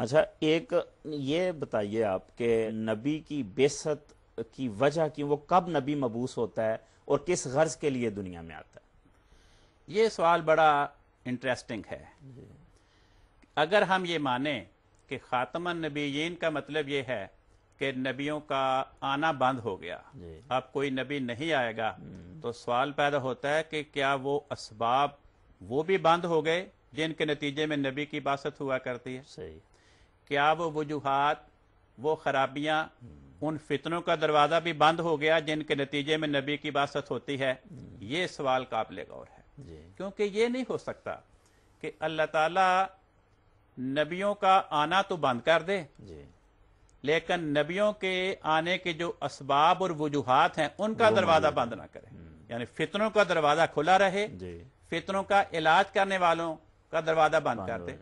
अच्छा एक ये बताइए आप कि नबी की बेसत की वजह क्यों वो कब नबी मबूस होता है और किस गर्ज के लिए दुनिया में आता है ये सवाल बड़ा इंटरेस्टिंग है अगर हम ये माने कि ख़ातमन नबीन का मतलब ये है कि नबियों का आना बंद हो गया अब कोई नबी नहीं आएगा हम्म। तो सवाल पैदा होता है कि क्या वो इसबाब वो भी बंद हो गए जिनके नतीजे में नबी की बासत हुआ करती है सही क्या वो वजूहत वो खराबियां उन फितनों का दरवाजा भी बंद हो गया जिनके नतीजे में नबी की बासत होती है ये सवाल काबिल गौर है क्योंकि ये नहीं हो सकता कि अल्लाह ताला नबियों का आना तो बंद कर दे लेकिन नबियों के आने के जो असबाब और वजूहत हैं उनका दरवाजा बंद ना करें हम्म। यानी फितनों का दरवाजा खुला रहे फितनों का इलाज करने वालों का दरवाजा बंद कर दे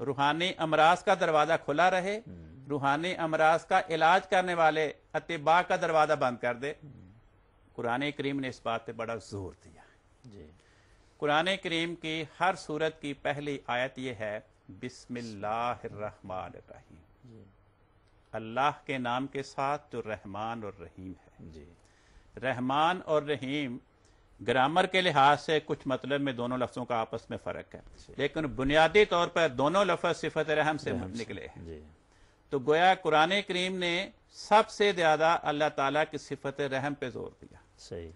रूहानी अमराज का दरवाजा खुला रहे हम्म। रूहानी अमराज का इलाज करने वाले अतिबा का दरवाजा बंद कर दे हम्म। कुरान करीम ने इस बात पे बड़ा जोर दिया कुरान करीम की हर सूरत की पहली आयत यह है बिस्मिल्लाहमान रहीम अल्लाह के नाम के साथ जो तो रहमान और रहीम है जी रहमान और रहीम ग्रामर के लिहाज से कुछ मतलब में दोनों लफ्जों का आपस में फ़र्क है लेकिन बुनियादी तौर पर दोनों लफ्ज सिफत रहम से निकले हैं तो गोया कुरान करीम ने सबसे ज़्यादा अल्लाह तला की सिफत रहम पे जोर दिया सही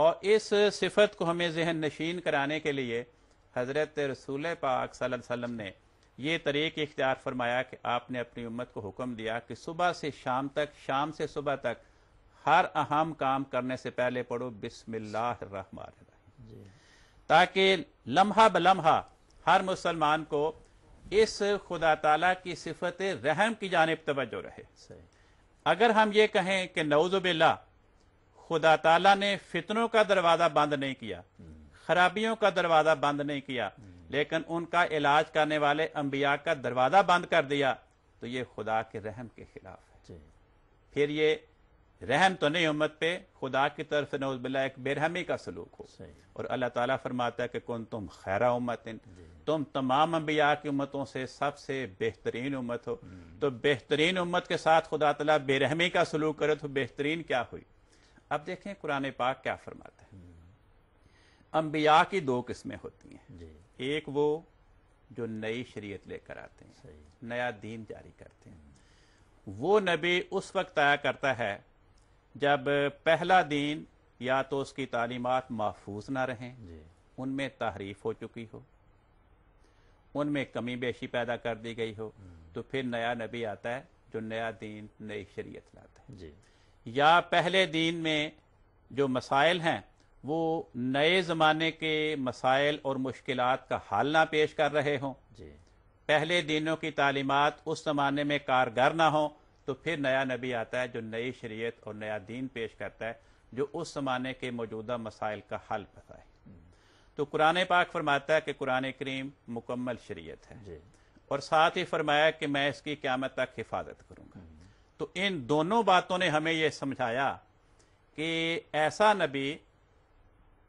और इस सिफत को हमें जहन नशीन कराने के लिए हज़रत रसूल पाक सल्लम ने यह तरीक इख्तियार फरमाया कि आपने अपनी उम्मत को हुक्म दिया कि सुबह से शाम तक शाम से सुबह तक हर अहम काम करने से पहले पढ़ो बिस्मिल्लाह ताकि लम्हा ब लम्हा हर मुसलमान को इस खुदा तला की सिफत रहम की जानब तवज्जो रहे अगर हम ये कहें कि नवजुबिल्ला खुदा तला ने फितनों का दरवाज़ा बंद नहीं किया हम्म। खराबियों का दरवाज़ा बंद नहीं किया हम्म। लेकिन उनका इलाज करने वाले अंबिया का दरवाज़ा बंद कर दिया तो ये खुदा के रहम के खिलाफ है फिर ये रहम तो नहीं उम्मत पे खुदा की तरफ से नौजबिल्ला एक बेरहमी का सलूक हो और अल्लाह ताला फरमाता है कि कौन तुम खैरा उम्मत तुम तमाम अम्बिया की उम्मतों से सबसे बेहतरीन उम्मत हो हम्म। तो बेहतरीन उम्मत के साथ खुदा तला बेरहमी का सलूक करे तो बेहतरीन क्या हुई अब देखें कुरान पाक क्या फरमाता है अम्बिया की दो किस्में होती हैं एक वो जो नई शरीयत लेकर आते हैं नया दीन जारी करते हैं वो नबी उस वक्त आया करता है जब पहला दिन या तो उसकी तालीमत महफूज ना रहें उनमें तहरीफ हो चुकी हो उनमें कमी बेशी पैदा कर दी गई हो हम्म। तो फिर नया नबी आता है जो नया दीन नई शरीयत लाता है जी। या पहले दीन में जो मसाइल हैं वो नए ज़माने के मसाइल और मुश्किल का हल ना पेश कर रहे हों पहले दिनों की तालीमत उस ज़माने में कारगर ना हो तो फिर नया नबी आता है जो नई शरीयत और नया दीन पेश करता है जो उस जमाने के मौजूदा मसाइल का हल बताए तो कुरान पाक फरमाता है कि कुरान करीम मुकम्मल शरीयत है और साथ ही फरमाया कि मैं इसकी क्यामत तक हिफाजत करूंगा तो इन दोनों बातों ने हमें यह समझाया कि ऐसा नबी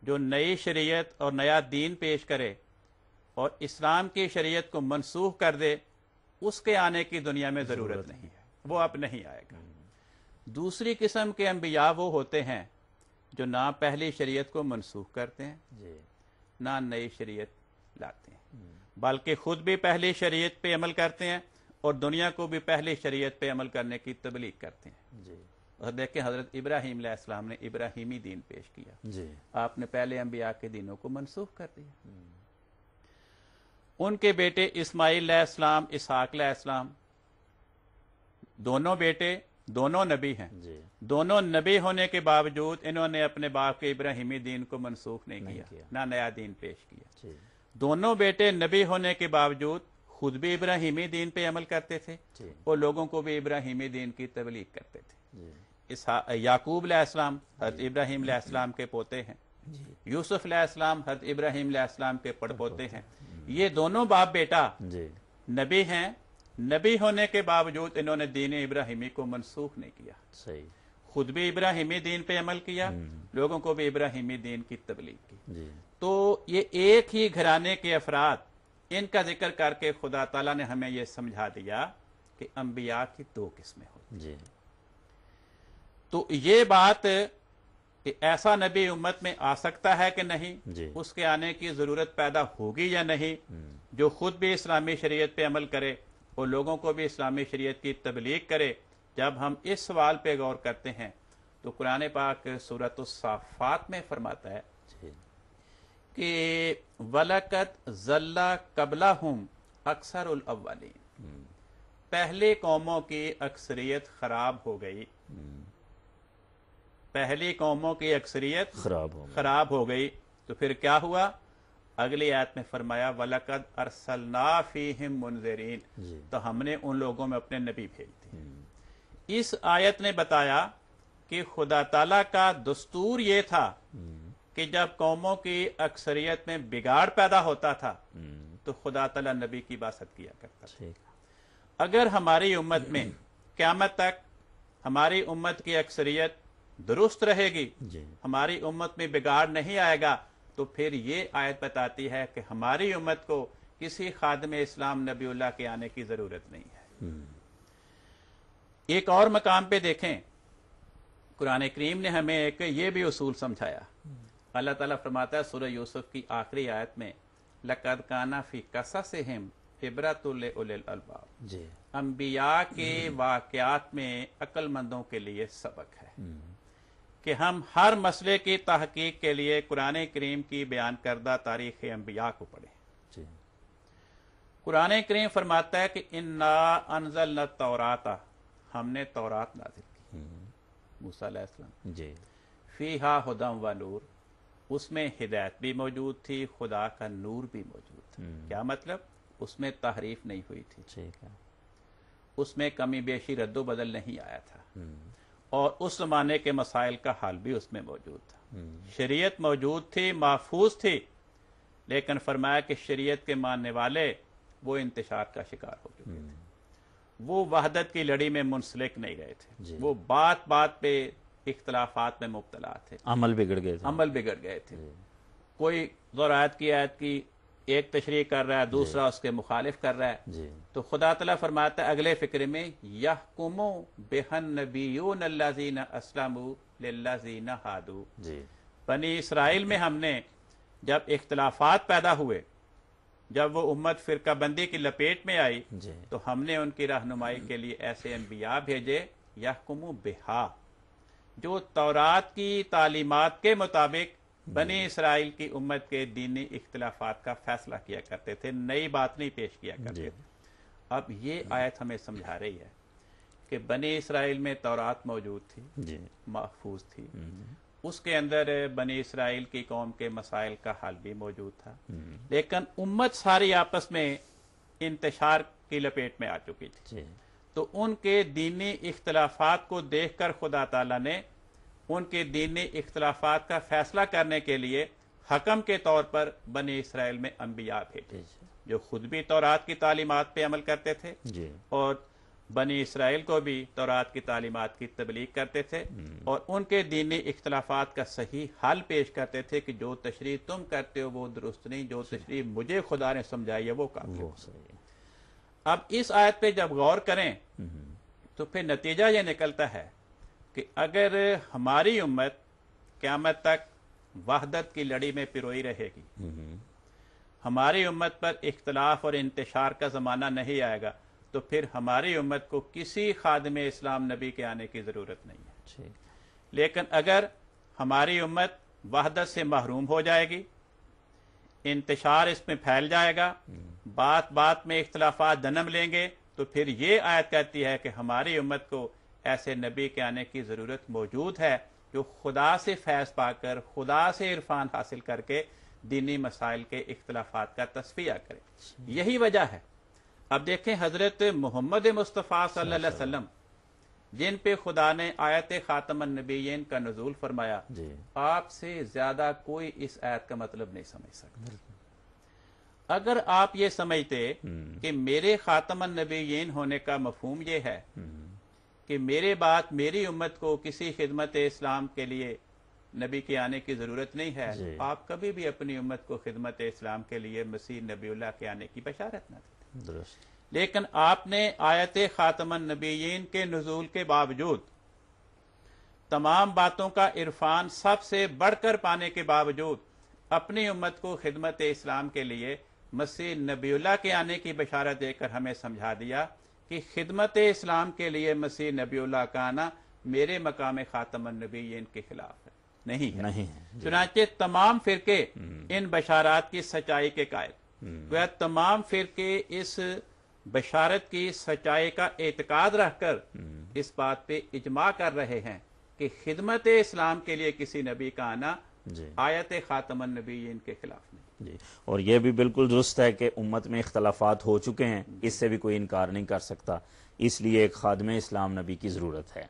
जो नई शरीयत और नया दीन पेश करे और इस्लाम की शरीयत को मनसूख कर दे उसके आने की दुनिया में ज़रूरत नहीं है वो अब नहीं आएगा हम्म। दूसरी किस्म के अम्बिया वो होते हैं जो ना पहली शरीयत को मनसूख करते हैं ना नई शरीयत लाते हैं हम्म। बल्कि खुद भी पहली शरीयत पे अमल करते हैं और दुनिया को भी पहली शरीयत पे अमल करने की तबलीग करते हैं और देखें हजरत इब्राहिम इस्लाम ने इब्राहिमी दीन पेश किया आपने पहले अम्बिया के दिनों को मनसूख कर दिया हम्म। उनके बेटे इस्माईल इस्लाम इसहाक इस्लाम दोनों बेटे दोनों नबी हैं दोनों नबी होने के बावजूद इन्होंने अपने बाप के इब्राहिमी दीन को मनसूख नहीं, नहीं किया, किया। ना नया दीन पेश किया दोनों बेटे नबी होने के बावजूद खुद भी इब्राहिमी दीन पे अमल करते थे और लोगों को भी इब्राहिमी दीन की तबलीग करते थे याकूब लाम हजरत इब्राहिम लाम के पोते हैं यूसुफ लाम हजरत इब्राहिम लाम के पड़पोते हैं ये दोनों बाप बेटा नबी हैं नबी होने के बावजूद इन्होंने दीन इब्राहिमी को मनसूख नहीं किया सही खुद भी इब्राहिमी दीन पे अमल किया हम्म। लोगों को भी इब्राहिमी दीन की तबलीग की तो ये एक ही घराने के अफराद इनका जिक्र करके खुदा तला ने हमें यह समझा दिया कि अंबिया की दो किस्में होती तो ये बात कि ऐसा नबी उम्मत में आ सकता है कि नहीं उसके आने की जरूरत पैदा होगी या नहीं हम्म। जो खुद भी इस्लामी शरीयत पे अमल करे वो लोगों को भी इस्लामी शरीयत की तबलीग करे जब हम इस सवाल पे गौर करते हैं तो कुरान पाक सूरत साफ़ात में फरमाता है कि वलकत जल्ला कबला हूं अक्सर अव्वालीन हम्म। पहले कौमों की अक्सरियत खराब हो गई हम्म। पहली कौमों की अक्सरियत खराब हो गई तो फिर क्या हुआ अगली आयत में फरमाया वलकद अरसलना फ़ीहिम मुनजरीन तो हमने उन लोगों में अपने नबी भेज दिए हम्म। इस आयत ने बताया कि खुदा तला का दस्तूर ये था हम्म। कि जब कौमों की अक्सरियत में बिगाड़ पैदा होता था हम्म। तो खुदा तला नबी की बासत किया करता था अगर हमारी उम्मत में क्यामत तक हमारी उम्मत की अक्सरियत दुरुस्त रहेगी हमारी उम्मत में बिगाड़ नहीं आएगा तो फिर ये आयत बताती है कि हमारी उम्मत को किसी खादम इस्लाम नबी के आने की जरूरत नहीं है एक और मकाम पे देखें कुरान करीम ने हमें एक ये भी उसूल समझाया अल्लाह ताला फरमाता है सूर्य यूसुफ की आखिरी आयत में लकद काना फी कसा से हिम इबरतुल अलबाब अम्बिया के वाकयात में अक्लमंदों के लिए सबक है हम्म। कि हम हर मसले की तहकीक के लिए कुरान करीम की बयान करदा तारीख अम्बिया को पढ़ें कुरान करीम फरमाता है कि ना अनजल न तौराता हमने तौरात नाजिल की हम्म। मूसम फी हा हदम व नूर उसमें हिदायत भी मौजूद थी खुदा का नूर भी मौजूद था हम्म। क्या मतलब उसमें तहरीफ नहीं हुई थी ठीक है उसमें कमी बेशी रद्दो बदल नहीं आया था हम्म। और उस जमाने के मसाइल का हाल भी उसमें मौजूद था हम्म। शरीयत मौजूद थी महफूज थी लेकिन फरमाया कि शरीयत के मानने वाले वो इंतशार का शिकार हो चुके हम्म। थे वो वहदत की लड़ी में मुंसलिक नहीं रहे थे वो बात बात पे इख्तलाफात में मुबतला थे अमल बिगड़ गए थे अमल बिगड़ गए थे कोई जरात की आयत की एक तशरी कर रहा है दूसरा उसके मुखालिफ कर रहा है तो खुदा तला फरमाता है अगले फिक्र में यह कुमो बेहन नबीन अल्लाजीन असलम लाजीना हादू बनी इसराइल में हमने जब इख्तलाफात पैदा हुए जब वो उम्मत फिरका बंदी की लपेट में आई तो हमने उनकी रहनुमाई के लिए ऐसे अम्बिया भेजे यह कुमो बेहा जो तौरात की तालीमत के मुताबिक बने इसराइल की उम्मत के दीनी इख्तलाफात का फैसला किया करते थे नई बात नहीं पेश किया करते थे अब ये आयत हमें समझा रही है कि बने इसराइल में तौरात मौजूद थी महफूज थी हम्म। उसके अंदर बने इसराइल की कौम के मसाइल का हाल भी मौजूद था हम्म। लेकिन उम्मत सारी आपस में इंतशार की लपेट में आ चुकी थी तो उनके दीनी इख्तलाफात को देखकर खुदा तला ने उनके दीनी इख्तलाफात का फैसला करने के लिए हकम के तौर पर बने इसराइल में अम्बिया भेजे जो खुद भी तौरात की तालीमत पर अमल करते थे और बनी इसराइल को भी तौरात की तालीमत की तबलीग करते थे हम्म। और उनके दीनी इख्तलाफात का सही हल पेश करते थे कि जो तशरी तुम करते हो वो दुरुस्त नहीं जो तशरी मुझे खुदा ने समझाई है वो काफी अब इस आयत पे जब गौर करें हम्म। तो फिर नतीजा ये निकलता है कि अगर हमारी उम्मत क्यामत तक वहदत की लड़ी में पिरोई रहेगी हमारी उम्मत पर इख्तलाफ और इंतशार का ज़माना नहीं आएगा तो फिर हमारी उम्मत को किसी खादम इस्लाम नबी के आने की ज़रूरत नहीं है लेकिन अगर हमारी उम्मत वहदत से महरूम हो जाएगी इंतशार इसमें फैल जाएगा हम्म। बात बात में इख्तलाफा जन्म लेंगे तो फिर ये आयत कहती है कि हमारी उम्मत को ऐसे नबी के आने की ज़रूरत मौजूद है जो खुदा से फैज़ पाकर खुदा से इरफान हासिल करके दीनी मसाइल के इख्तलाफा का तस्फिया करे यही वजह है अब देखें हज़रत मोहम्मद मुस्तफ़ा सल्म जिन पे खुदा ने आयत खातम नबीन का नजूल फरमाया आपसे ज़्यादा कोई इस आयत का मतलब नहीं समझ सकता अगर आप ये समझते हम्म। कि मेरे ख़ातमन नबीन होने का मफहम यह है हम्म। कि मेरे बात मेरी उम्मत को किसी खिदमत इस्लाम के लिए नबी के आने की जरूरत नहीं है आप कभी भी अपनी उम्मत को खिदमत इस्लाम के लिए मसीह नबीला के आने की बशारत न देते लेकिन आपने आयत खातमन नबीन के नजूल के बावजूद तमाम बातों का इरफान सबसे बढ़कर पाने के बावजूद अपनी उम्मत को खिदमत इस्लाम के लिए मसीह नबीला के आने की बशारत देकर हमें समझा दिया कि खिदमत इस्लाम के लिए मसीह नबीला का आना मेरे मकाम खातम नबी इनके खिलाफ है नहीं है नहीं चुनाचे तमाम फिरके हम्म। इन बशारात की सच्चाई के कायल हम्म। वह तमाम फिरके इस बशारत की सच्चाई का एतकाद रखकर हम्म। इस बात पे इजमा कर रहे हैं कि खिदमत इस्लाम के लिए किसी नबी का आना आयत खातमन नबी इनके खिलाफ नहीं जी और यह भी बिल्कुल दुरुस्त है कि उम्मत में इख्तलाफात हो चुके हैं इससे भी कोई इनकार नहीं कर सकता इसलिए एक खादम इस्लाम नबी की ज़रूरत है